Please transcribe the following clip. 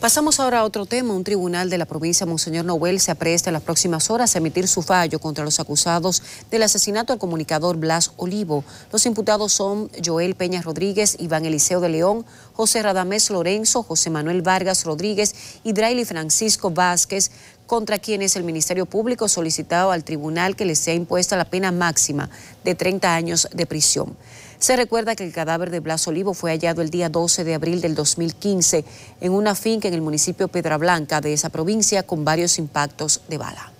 Pasamos ahora a otro tema. Un tribunal de la provincia Monseñor Noel se apresta en las próximas horas a emitir su fallo contra los acusados del asesinato al comunicador Blas Olivo. Los imputados son Joel Peña Rodríguez, Iván Eliseo de León, José Radamés Lorenzo, José Manuel Vargas Rodríguez y Draily Francisco Vázquez, contra quienes el Ministerio Público solicitado al tribunal que les sea impuesta la pena máxima de 30 años de prisión. Se recuerda que el cadáver de Blas Olivo fue hallado el día 12 de abril del 2015 en una finca en el municipio Pedra Blanca de esa provincia con varios impactos de bala.